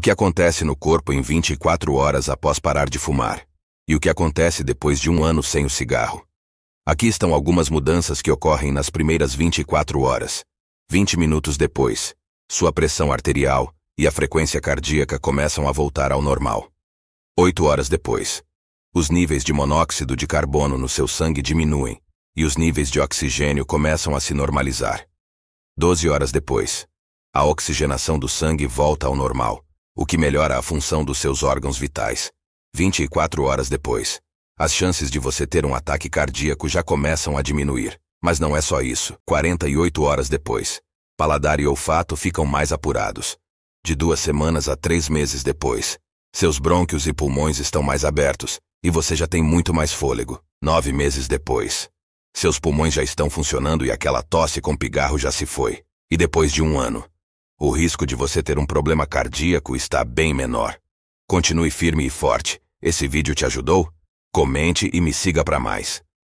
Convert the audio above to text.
o que acontece no corpo em 24 horas após parar de fumar, e o que acontece depois de um ano sem o cigarro. Aqui estão algumas mudanças que ocorrem nas primeiras 24 horas. 20 minutos depois, sua pressão arterial e a frequência cardíaca começam a voltar ao normal. 8 horas depois, os níveis de monóxido de carbono no seu sangue diminuem e os níveis de oxigênio começam a se normalizar. 12 horas depois, a oxigenação do sangue volta ao normal o que melhora a função dos seus órgãos vitais. 24 horas depois, as chances de você ter um ataque cardíaco já começam a diminuir. Mas não é só isso. 48 horas depois, paladar e olfato ficam mais apurados. De duas semanas a três meses depois, seus brônquios e pulmões estão mais abertos e você já tem muito mais fôlego. Nove meses depois, seus pulmões já estão funcionando e aquela tosse com pigarro já se foi. E depois de um ano, o risco de você ter um problema cardíaco está bem menor. Continue firme e forte. Esse vídeo te ajudou? Comente e me siga para mais.